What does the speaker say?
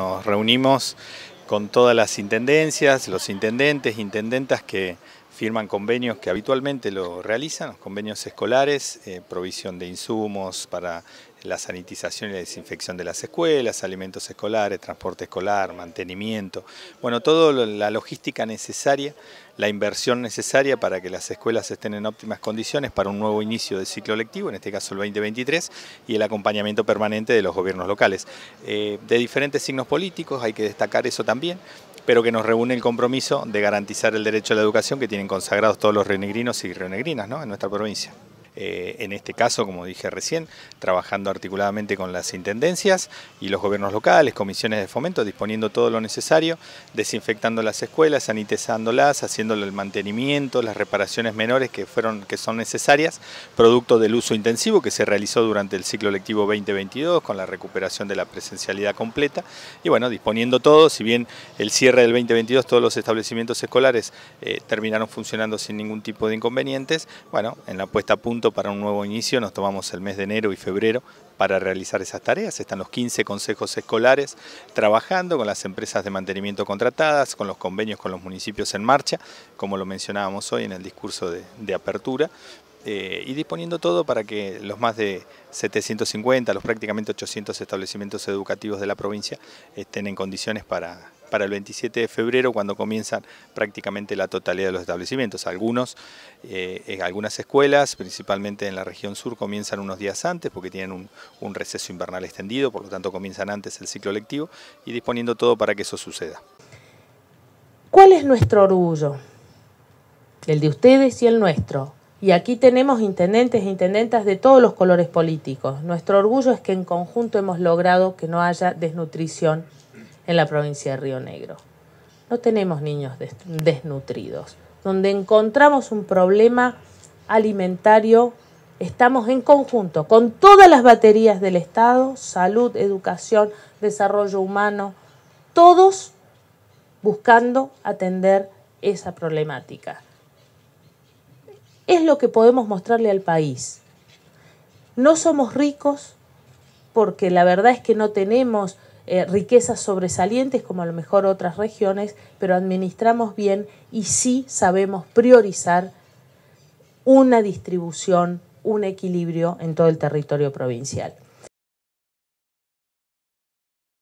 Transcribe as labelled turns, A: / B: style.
A: Nos reunimos con todas las intendencias, los intendentes, intendentas que firman convenios que habitualmente lo realizan, los convenios escolares, eh, provisión de insumos para la sanitización y la desinfección de las escuelas, alimentos escolares, transporte escolar, mantenimiento, bueno, toda la logística necesaria, la inversión necesaria para que las escuelas estén en óptimas condiciones para un nuevo inicio del ciclo lectivo, en este caso el 2023, y el acompañamiento permanente de los gobiernos locales. Eh, de diferentes signos políticos, hay que destacar eso también, pero que nos reúne el compromiso de garantizar el derecho a la educación que tienen consagrados todos los renegrinos y renegrinas ¿no? en nuestra provincia. Eh, en este caso, como dije recién, trabajando articuladamente con las intendencias y los gobiernos locales, comisiones de fomento, disponiendo todo lo necesario, desinfectando las escuelas, sanitizándolas, haciéndole el mantenimiento, las reparaciones menores que, fueron, que son necesarias, producto del uso intensivo que se realizó durante el ciclo lectivo 2022 con la recuperación de la presencialidad completa y bueno, disponiendo todo, si bien el cierre del 2022 todos los establecimientos escolares eh, terminaron funcionando sin ningún tipo de inconvenientes, bueno, en la puesta a punto para un nuevo inicio nos tomamos el mes de enero y febrero para realizar esas tareas. Están los 15 consejos escolares trabajando con las empresas de mantenimiento contratadas, con los convenios con los municipios en marcha, como lo mencionábamos hoy en el discurso de, de apertura, eh, y disponiendo todo para que los más de 750, los prácticamente 800 establecimientos educativos de la provincia estén en condiciones para, el 27 de febrero cuando comienzan prácticamente la totalidad de los establecimientos. Algunos, eh, algunas escuelas, principalmente en la región sur, comienzan unos días antes porque tienen un, un receso invernal extendido, por lo tanto comienzan antes el ciclo lectivo y disponiendo todo para que eso suceda.
B: ¿Cuál es nuestro orgullo? El de ustedes y el nuestro y aquí tenemos intendentes e intendentas de todos los colores políticos. Nuestro orgullo es que en conjunto hemos logrado que no haya desnutrición en la provincia de Río Negro. No tenemos niños desnutridos. Donde encontramos un problema alimentario, estamos en conjunto con todas las baterías del Estado, salud, educación, desarrollo humano, todos buscando atender esa problemática es lo que podemos mostrarle al país. No somos ricos porque la verdad es que no tenemos eh, riquezas sobresalientes como a lo mejor otras regiones, pero administramos bien y sí sabemos priorizar una distribución, un equilibrio en todo el territorio provincial.